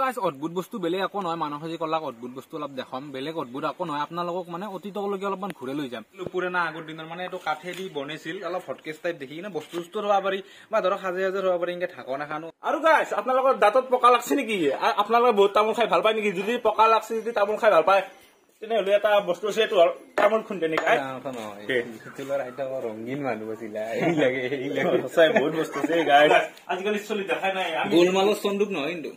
গাছ অদ্ভুত বস্তু বেলেগ একো নহয় মানসিক কলাক অদ্ভুত বস্তু অলপ দেখাম বেলেগ অদ্ভুত একো নহয় আপোনালোকক মানে অতীতলৈকে অলপমান ঘূৰাই লৈ যাম পুৰণা আগৰ দিনৰ মানে এইটো কাঠেদি বনাইছিল অলপ হটকেচ টাইপ দেখি কিনে বস্তু বস্তু ধৰিব পাৰি বা ধৰক সাজে সাজে ধৰিব পাৰি এনেকে ঢাকো নাখানো আৰু গাছ আপোনালোকৰ দাঁতত পকা লাগছে নেকি আপোনালোকে বহুত তামোল খাই ভাল পায় নেকি যদি পকা লাগছে যদি তামোল খাই ভাল পায় তেনেহলে এটা বস্তু আছে এইটো তামোল খুন্দে নেকি ৰঙীন মানুহ আছিলে বহুত বস্তু আজিকালি চলি নাই গোলমালৰ চন্দুক নহয় কিন্তু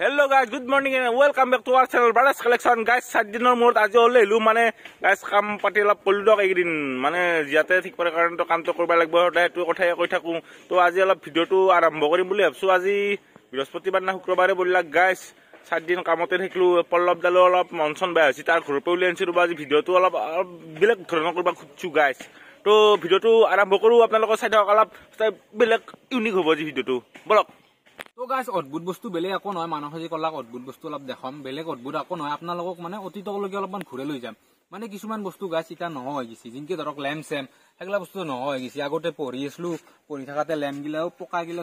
hello' guys good morning welcome back to our channel Brothers Collection guys চাৰিদিনৰ মূৰত আজি হ'লে হ'লোঁ মানে গাইজ কাম পাতি অলপ কৰিলোঁ দিয়ক এইকেইদিন মানে যাতে ঠিক কৰে কাৰণেতো কামটো কৰিব লাগিব সদায় কথাই কৈ থাকোঁ ত' আজি অলপ ভিডিঅ'টো আৰম্ভ কৰিম বুলি ভাবিছোঁ আজি বৃহস্পতিবাৰ না শুক্ৰবাৰে বলিলাক গাইজ চাৰিদিন কামতে থাকিলোঁ পল্লৱদালো অলপ মন চন বেয়া হৈছে তাৰ ঘৰৰ পৰা উলিয়াই আনিছিলোঁ আজি ভিডিঅ'টো অলপ অলপ বেলেগ ধৰণৰ কৰিব খুজিছোঁ গাইজ তো ভিডিওটো আৰম্ভ কৰোঁ আপোনালোকৰ চাই থাকক অলপ বেলেগ ইউনিক হ'ব যি ভিডিঅ'টো বলক তো গাছ অদ্ভুত বস্তু বেলেগ একো নহয় মানুহ সাজি কলাক অদ্ভুত বস্তু অলপ দেখাম বেলেগ অদ্ভুত একো নহয় আপোনালোকক মানে অতীতলৈকে অলপমান ঘূৰাই লৈ যাম মানে কিছুমান বস্তু গাছ ইটা নোহোৱা হৈ গৈছে যেনেকে ধৰক লেম চেম সেইগিলা বস্তু নোহোৱা হৈ গৈছে আগতে পঢ়ি আছিলো পঢ়ি থাকোতে লেম গিলাও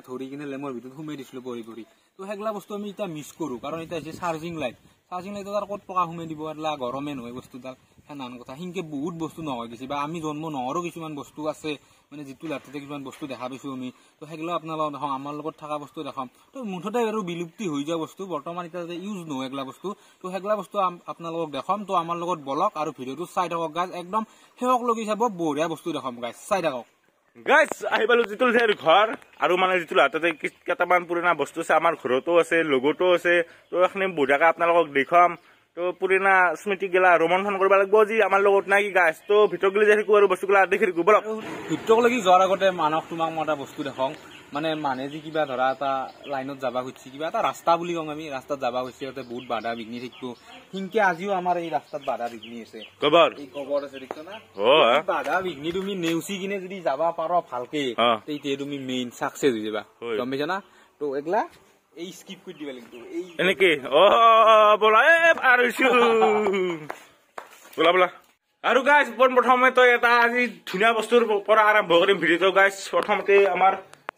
ধৰি কিনে লেমৰ ভিতৰত সোমাই দিছিলো পঢ়ি পঢ়ি তো সেইগিলা বস্তু আমি এতিয়া মিছ কৰো কাৰণ এতিয়া হৈছে চাৰ্জিং লাইট চাৰ্জিং লাইটডাল ক'ত পকা সোমাই দিব এইবিলাক গৰমে নহয় বস্তুডাল সেনেহান কথা সিংকে বহুত বস্তু নহয় গৈছে বা আমি জন্ম নহৰো কিছুমান বস্তু আছে মানে যিটো লাটতে কিছুমান বস্তু দেখা পাইছোঁ আমি তো সেইগিলাও আপোনালোকক দেখাওঁ আমাৰ লগত থকা বস্তু দেখাম তো মুঠতে আৰু বিলুপ্তি হৈ যোৱা বস্তু বৰ্তমান এতিয়া যাতে ইউজ নহয় এইগিলা বস্তু তো সেইগিলা বস্তু আপোনালোকক দেখাম তো আমাৰ লগত বলক আৰু ভিডিঅ'টো চাই থাকক গাছ একদম শেষক লগি চাব বঢ়িয়া বস্তু দেখাম গাছ চাই থাকক গাইজ আহি পালো যিটো ঘৰ আৰু মানে যিটো হাততে কেইটামান পুৰণা বস্তু আছে আমাৰ ঘৰতো আছে লগতো আছে তো এইখিনি বুজাকে আপোনালোকক দেখুৱাম তো পুৰণা স্মৃতিগিলা ৰোমন্থন কৰিব লাগিব যি আমাৰ লগত নাই গাইজ তো ভিতৰলৈ যাই থাকো আৰু বস্তুগিলা দেখি থাকো বলক ভিতৰলৈকে যোৱাৰ আগতে মানুহ তোমাক মই এটা বস্তু দেখাওঁ মানে মানে যে কিবা ধৰা এটা লাইনত যাব খুজিছে কিবা এটা ৰাস্তা বুলি কওঁ আমি ৰাস্তাত যাব খুজিছে ইয়াতে বহুত বাধা বিঘ্নি থাকিব সিনকে আজিও আমাৰ এই ৰাস্তাত বাধা বিঘ্নি আছে বাধা বিঘ্নি তুমি নেওচি কিনে যদি যাব পাৰ ভালকে তেতিয়া তুমি মেইন চাকচেছ হৈ যাবা গম পাইছা না তো এগলা এই স্কিপ কৰি দিবা লাগিব এনেকে অ বলা আৰু গাইছ পোন প্ৰথমে তই এটা আজি ধুনীয়া বস্তুৰ পৰা আৰম্ভ কৰিম ভিডিঅ'টো গাইছ প্ৰথমতে আমাৰ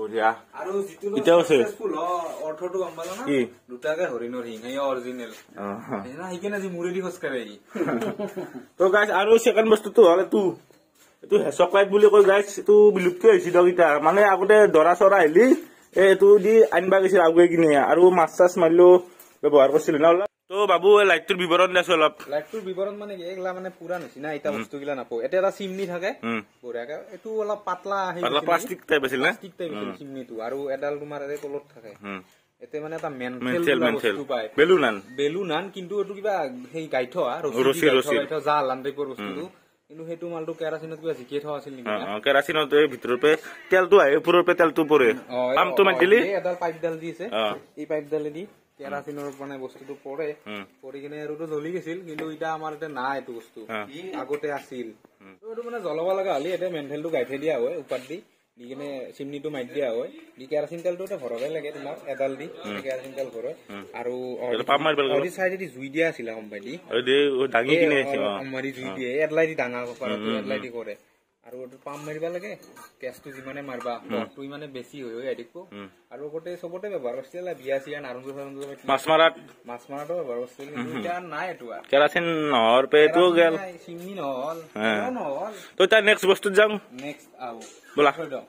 বঢ়িয়া আৰু যিটো এতিয়াও গম পালো মূৰেদি খোজকাঢ়ে বস্তুটো হ'লে তো এইটো হেচক বুলি কৈ গাইছ এইটো বিলুপ্ত হৈছিল মানে আগতে দৰা চৰা আহিলি এইটো দি আনিব গৈছিল আগুৱাই কিনে আৰু মাছ চাছ মাৰিলেও ব্যৱহাৰ কৰিছিলো ন তো বাবু লাইটটোৰ বিৱৰণ দেছো অলপ লাইটটোৰ বিৱৰণ মানে কি এগলা মানে পুৰা নিচিনা এটা বস্তু গিলা নাপো এটা এটা চিমনি থাকে বৰাকে এটো অলপ পাতলা আহি পাতলা প্লাষ্টিক টাইপ আছিল না প্লাষ্টিক টাইপ আছিল চিমনিটো আৰু এডাল তোমাৰ আৰে তলত থাকে এতে মানে এটা মেনটেল মেনটেল বেলুনান বেলুনান কিন্তু এটো কিবা সেই গাইঠ আ ৰছি ৰছি জাল লান্দৈপৰ বস্তুটো কিন্তু সেইটো মালটো কেৰাচিনত কিবা জিকিয়ে থোৱা আছিল নেকি কেৰাচিনত এই ভিতৰৰ পে তেলটো আহে ওপৰৰ পে তেলটো পৰে পামটো মাতিলি এডাল পাইপডাল দিছে এই পাইপডালেদি কেৰাচিনৰ মানে বস্তুটো পৰে পৰি কিনে আৰু জ্বলি গৈছিল কিন্তু এতিয়া আমাৰ এতিয়া নাই এইটো বস্তু আগতে আছিল এইটো মানে জ্বলাব লগা হলি এতিয়া গাই থৈ দিয়া হয় উপাত দি দি কিনে চিমনিটো মাৰি দিয়া হয় দি কেৰাচিন তেলটো ভৰাব লাগে তোমাক এডাল দি কেৰাচিন তেল ভৰাই আৰু চাই যদি জুই দিয়া আছিলে সম্পাই দি জুই দিয়ে এডলাই দি ডাঙা এডলাই দি কৰে আৰু এইটো পাম্প মাৰিবা লাগে কেচটো যিমানে মাৰিবা দহটো ইমানে বেছি হৈ হয় দেখো আৰু আগতে চবতে ব্যৱহাৰ কৰিছিলে বিয়া চিয়া নাৰংগু চাৰংগু মাছ মাৰাত মাছ মাৰাটো ব্যৱহাৰ কৰিছিলে এতিয়া নাই এইটো আৰু কেৰাচিন নহৰ পেটো গেল চিমনি নহল নহল তো এতিয়া নেক্সট বস্তুত যাওঁ নেক্সট আহো বোলা থৈ দিওঁ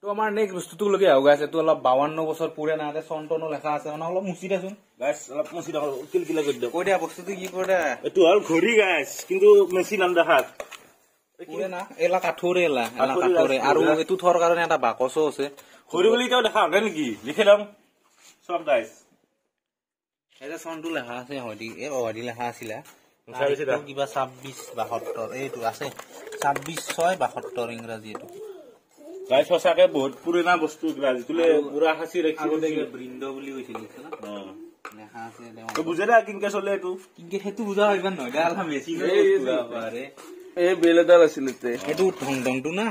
তো আমাৰ নেক্সট বস্তুটো লৈকে আহো গাইছে তো অলপ বাৱন্ন বছৰ পুৰণা আছে চন্তনো লেখা আছে মানে অলপ মুচি দেচোন গাইছ অলপ মুচি দেখো কিলকিলা কৰি দিয়ক কৈ দিয়া বস্তুটো কি কৰে এইটো হ'ল ঘড়ী গাইছ কিন্তু মেচিন আন দেখাত এলা কাঠৰে এলা এলা কাঠৰে আৰু এইটো থৰ কাৰণে এটা বাকচো আছে সৰু বুলি তেওঁ দেখা হলে নেকি লিখি লওঁ চব গাইজ এটা চনটো লেখা আছে সহঁতি এই অহাদি লেখা আছিলা কিবা ছাব্বিছ বাসত্তৰ এইটো আছে ছাব্বিছ ছয় বাসত্তৰ ইংৰাজী এইটো গাইজ সঁচাকে বহুত পুৰণা বস্তু ইংৰাজীটোলে পুৰা সাঁচি ৰাখি বৃন্দ বুলি কৈছিল লিখা লেখা আছে বুজাই দা কিনকে চলে এইটো কিনকে সেইটো বুজাব ইমান নহয় মেচিনে বস্তু বাবাৰে এই বেল এডাল আছিলে এইটো ঢং ঢংটো না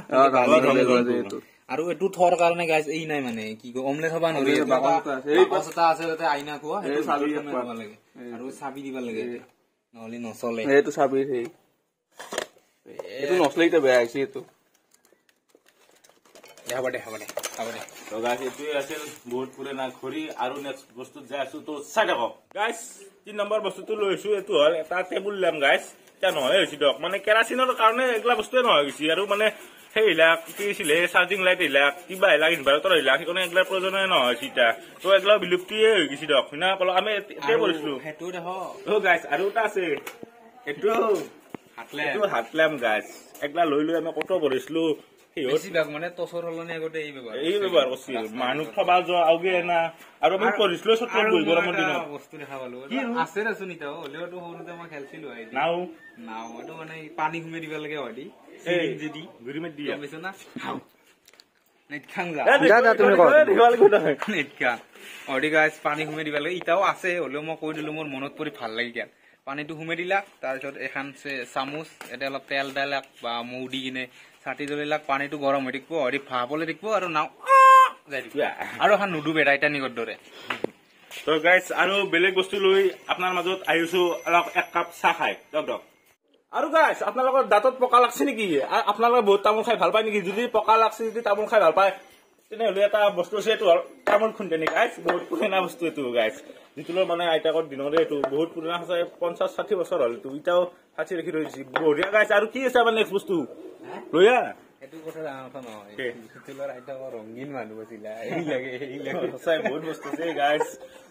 আৰু এইটো থোৱাৰ কাৰণে গাইজ এই নাই মানে কি কয় অমলেট হবা নহয় এটা আছে তাতে আইনা খোৱা সেইটো চাবি দিব লাগে আৰু চাবি দিব লাগে নহলে নচলে সেইটো চাবি সেই এইটো নচলে এতিয়া বেয়া হৈছে এইটো তিনি নম্বৰ বস্তুটো লৈছো এইটো হল এটা টেবুল ল'ম গাইছ এতিয়া নহয় হৈছে দিয়ক মানে কেৰাচিনৰ কাৰণে এইগিলা বস্তুৱে নহয় গৈছে আৰু মানে সেইবিলাক কি আছিলে চাৰ্জিং লাইট এইবিলাক কিবা এইবিলাক ইনভাৰ্টাৰ এইবিলাক সেইকাৰণে এইগিলাৰ প্ৰয়োজনে নহয় এতিয়া ত' এইগিলা বিলুপ্তিয়ে হৈ গৈছে দিয়ক শুনা পালো আমি এতিয়া কৰিছিলো সেইটো আৰু এটা আছে এইটো হাতলেম গাছ এগলা লৈ লৈ আমি কত পঢ়িছিলো পানী সুমে দিব লাগে ইটাও আছে হলেও মই কৈ দিলো মোৰ মনত পৰি ভাল লাগে পানীটো সুমে দিলা তাৰপিছত এখন চামুচ এতিয়া অলপ তেল দালাক বা মৌ দি কিনে ছাতি ধৰি লাগ পানীটো গৰম হৈ থাকিব হৰি ফাবলৈ থাকিব আৰু নাও আৰু এখন নুডুবে টাইটানিকৰ দৰে আৰু বেলেগ বস্তু লৈ আপোনাৰ মাজত আহিছো অলপ এক কাপ চাহ খাই আৰু গাইজ আপোনালোকৰ দাঁতত পকা লাগছে নেকি আপোনালোকে বহুত তামোল খাই ভাল পায় নেকি যদি পকা লাগছে যদি তামোল খাই ভাল পায় তেনেহলে এটা বস্তু আছে এইটো তামোল খুন্দে নেকি গাইজ বহুত পুৰণা বস্তু এইটো গাইজ যিটো লৈ মানে আইতাকৰ দিনৰে এইটো বহুত পুৰণা সঁচাই পঞ্চাছ ষাঠি বছৰ হ'ল এইটো এতিয়াও ষাঠি ৰাখি ধৰিছে বঢ়িয়া গাইজ আৰু কি আছে আমাৰ নেক্সট বস্তু Lo ya? Itu kota sama apa mau? Oke. Itu lo rajin apa rongin mana bos sila? Iya ke? Iya ke? Saya bodoh bos tuh sih guys.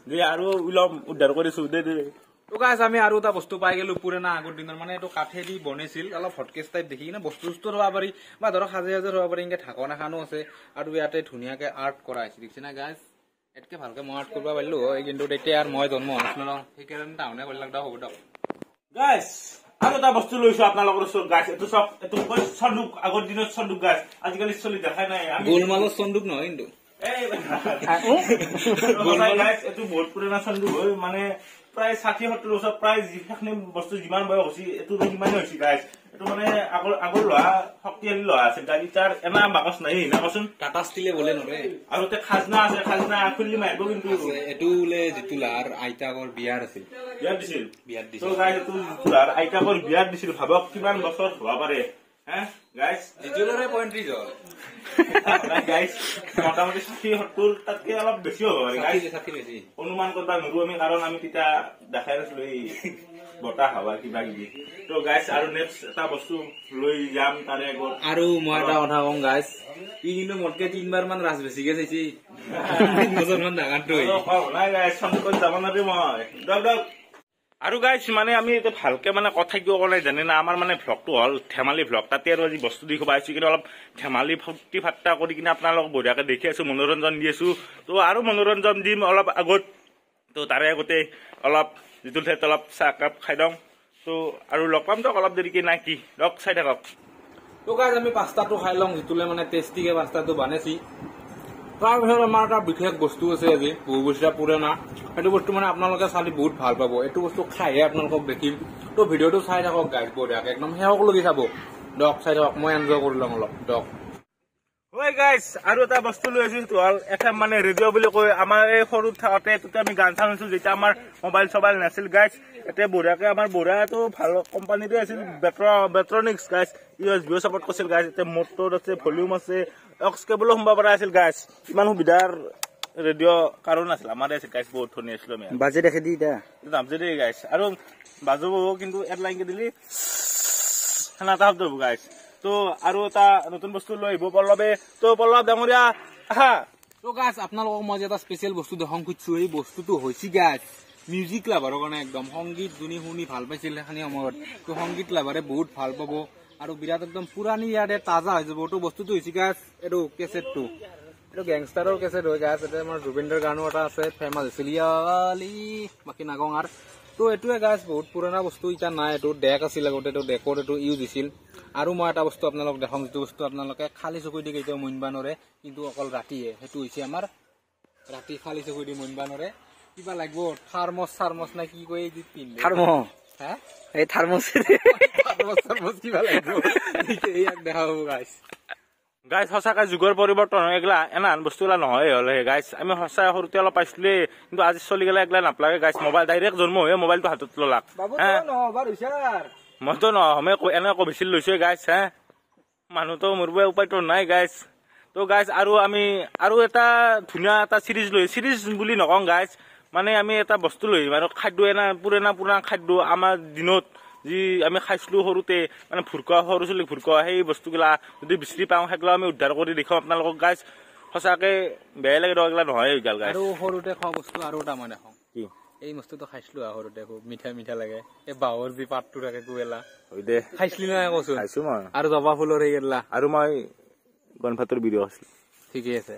Jadi aru ulam udar kau disudah deh. তো গাছ আমি আৰু এটা বস্তু পাই গলো পুৰে না আগৰ দিনৰ মানে এইটো কাঠেদি বনাইছিল অলপ ফটকেচ টাইপ দেখি কিনে বস্তু চস্তু ধৰিব পাৰি বা ধৰক সাজে সাজে ধৰিব পাৰি এনেকৈ ঢাকন এখনো আছে আৰু ইয়াতে ধুনীয়াকে আৰ্ট কৰা হৈছে দেখিছে না গাছ এতিকে ভালকে মই আৰ্ট কৰিব পাৰিলোঁ হয় কিন্তু এতিয়া আৰু মই জন্ম হৈছিলো ন সেইকাৰণে টাউনে কৰিলে হ'ব দিয়ক গাছ আৰু এটা বস্তু লৈছো আপোনালোকৰ চব গাছ এইটো চব এইটো কৈ চন্দুক আগৰ দিনত চন্দুক গাছ আজিকালি চলি দেখা নাই গোলমালৰ চন্দুক নহয় কিন্তু এইটো বহুত পুৰণা চন্দুক হয় মানে প্ৰায় ষাঠি সত্তৰ বছৰ প্ৰায় যিখিনি বস্তু যিমান বয়স হৈছে এইটো সিমানে হৈছে গাছ এইটো মানে আগৰ আগৰ লোহা শক্তিশালী লোহা আছে গাড়ী তাৰ এনা বাকচ নাই না কচোন টাটা ষ্টিলে বোলে নৰে আৰু তে খাজনা আছে খাজনা খুলি মাৰিব কিন্তু এইটো বোলে যিটো লাহাৰ আইতাকৰ বিয়াৰ আছিল বিয়াত দিছিল বিয়াত দিছিল গাই এইটো লাহাৰ আইতাকৰ বিয়াত দিছিল ভাবক কিমান বছৰ হোৱা পাৰে হে গাইছ যিটো লাহাৰ পইণ্ট ত্ৰিছ হয় অনুমান কৰিব নোৱাৰো আমি কাৰণ আমি তেতিয়া দেখাই লৈ বতাহ হবা কিবা কিবি তো গাইছ আৰু নেক্সট এটা বস্তু লৈ যাম তাৰে আৰু মই এটা কথা কম গাইচ ই কিন্তু মোতকে তিনিবাৰ মান ৰাজ বেছিকে চাইছি মই ডাঙৰটো যাব নোৱাৰি মই দক আৰু গাইজ মানে আমি এতিয়া ভালকে মানে কথা কিয় ক'লে জানে না আমাৰ মানে ভ্লগটো হ'ল ধেমালি ভ্লগ তাতে আৰু আজি বস্তু দি দেখুৱাইছোঁ কিন্তু অলপ ধেমালি ফূৰ্তি ফাৰ্তা কৰি কিনে আপোনালোকক বঢ়িয়াকে দেখি আছো মনোৰঞ্জন দি আছো তো আৰু মনোৰঞ্জন দিম অলপ আগত তো তাৰে আগতে অলপ যিটো ঠাইত অলপ চাহ কাপ খাই দিওঁ তো আৰু লগ পাম দিয়ক অলপ দেৰিকে নাই কি লগ চাই থাকক তো গাইজ আমি পাস্তাটো খাই লওঁ যিটোলৈ মানে টেষ্টিকৈ পাস্তাটো বানাইছি তাৰ ভিতৰত আমাৰ এটা বিশেষ বস্তু আছে আজি বহু বৰবচিয়া পুৰণা সেইটো বস্তু মানে আপোনালোকে চালি বহুত ভাল পাব এইটো বস্তু খাইহে আপোনালোকক দেখিম তো ভিডিঅ'টো চাই থাকক গাইড বৰ একদম সেৱক লৈ চাব দক চাই থাকক মই এনজয় কৰি লওঁ অলপ দক হয় গাইজ আৰু এটা বস্তু লৈ আহিছো তোহাল এখন মানে ৰেডিঅ' বুলি কৈ আমাৰ এই সৰু থাকোতে তেতিয়া আমি গান চান হৈছো যেতিয়া আমাৰ মোবাইল চবাইল নাছিল গাইজ এতিয়া বুঢ়াকে আমাৰ বুঢ়াটো ভাল কোম্পানীতে আছিল বেট্ৰ বেট্ৰনিক্স গাইজ ইউএছ বিঅ' চাপৰ্ট কৰিছিল গাইজ এতিয়া মটৰ আছে ভলিউম আছে অক্স কেবলো সোমাব পৰা আছিল গাইজ ইমান সুবিধাৰ ৰেডিঅ' কাৰণ আছিল আমাৰ আছিল গাইজ বহুত ধনী আছিলো আমি বাজে দেখে দি দামজে দেই গাইজ আৰু বাজো কিন্তু এড লাইনকে দিলি সেনে এটা শব্দ হ'ব গাইজ তো আৰু এটা নতুন বস্তু লৈ আহিব পল্লৱে তো পল্লৱ ডাঙৰীয়া আহা গাছ আপোনালোকক মই এটা স্পেচিয়েল বস্তু দেখাম খুজিছো এই বস্তুটো হৈছে গাছ মিউজিক লাভৰ কাৰণে একদম সংগীত যোনে শুনি ভাল পাইছিল সেইখিনি সময়ত তো সংগীত লাভাৰে বহুত ভাল পাব আৰু বিৰাট একদম পুৰণি ইয়াৰে তাজা হৈ যাব তো বস্তুটো হৈছে গাছ এইটো কেছেটটো এইটো গেংষ্টাৰৰ কেছেট হৈ গাছ এতিয়া আমাৰ জুবিনদাৰ গানো এটা আছে ফেমাছ হৈছিল ইয়ালি বাকী নাগং আৰ তো এইটোৱে গাছ বহুত পুৰণা বস্তু এতিয়া নাই এইটো ডেক আছিল আগতে এইটো ডেকত এইটো ইউজ হৈছিল আৰু মই এটা বস্তু আপোনালোক দেখাওঁ যিটো বস্তু আপোনালোকে খালী চকুৱেদি কেতিয়াও মনিব নোৱাৰে কিন্তু অকল ৰাতিহে সেইটো হৈছে আমাৰ ৰাতি খালী চকুৱেদি মনিব নোৱাৰে কিবা লাগিব থাৰ্মছ চাৰ্মছ নে কি কয় এই পিন্ধে থাৰ্মছ গাইছ সঁচাকৈ যুগৰ পৰিৱৰ্তন হয় এগলা এনেহান বস্তুগিলা নহয়েই হ'লে গাইছ আমি সঁচাই সৰুতে অলপ পাইছিলোৱেই কিন্তু আজি চলি গ'লে এগলা নাপালাগে গাইছ মোবাইল ডাইৰেক্ট জন্ম হৈয়ে মোবাইলটো হাতত ল'লাক মইতো নহমে এনে কবিছ লৈছোৱে গাইছ হে মানুহতো মোৰ বাবে উপায়তো নাই গাইছ তো গাইছ আৰু আমি আৰু এটা ধুনীয়া এটা চিৰিজ লৈ চিৰিজ বুলি নকওঁ গাইছ মানে আমি এটা বস্তু লৈ আহিম আৰু খাদ্য এনা পুৰণা পুৰণা খাদ্য আমাৰ দিনত যি আমি খাইছিলোঁ সৰুতে মানে ভুৰকুৱা সৰু চলি ভুৰকুৱা সেই বস্তুগিলা যদি বিচাৰি পাওঁ সেইগিলা আমি উদ্ধাৰ কৰি দেখাওঁ আপোনালোকক গাইছ সঁচাকৈ বেয়া লাগে নহয় গাইছ সৰুতে খোৱা বস্তু আৰু এটা মই দেখাওঁ এই বস্তুটো খাইছিলো সৰুতে খুব মিঠা মিঠা লাগে এই বাঁহৰ যি পাতটো থাকে খাইছিলি নহয় কচোন খাইছো মই আৰু জবা ফুলৰ সেই গেলা আৰু মই গণভাতৰ বিৰিয় খাইছিলো ঠিকে আছে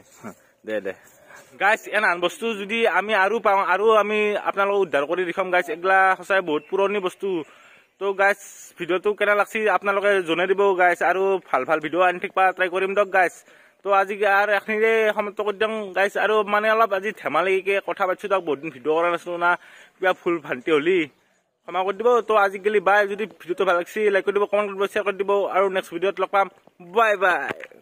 দে দে গাইছ এনান বস্তু যদি আমি আৰু পাওঁ আৰু আমি আপোনালোকক উদ্ধাৰ কৰি দেখাম গাইছ এগলা সঁচাই বহুত পুৰণি বস্তু তো গাইছ ভিডিঅ'টো কেনে লাগছি আপোনালোকে জনাই দিব গাইছ আৰু ভাল ভাল ভিডিঅ' আনি থাকিব ট্ৰাই কৰিম দক গাইছ তো আজি আৰু এখিনিৰে সমাপ্ত কৰি দিওঁ গাইছ আৰু মানে অলপ আজি ধেমালিকে কথা পাতিছোঁ তাক বহুত দিন ভিডিঅ' কৰা নাছিলোঁ না কিবা ফুল ভান্তি হ'লি ক্ষমা কৰি দিব তো আজি গেলি বাই যদি ভিডিঅ'টো ভাল লাগিছে লাইক কৰি দিব কমেণ্ট কৰিব শ্বেয়াৰ কৰি দিব আৰু নেক্সট ভিডিঅ'ত লগ পাম বাই বাই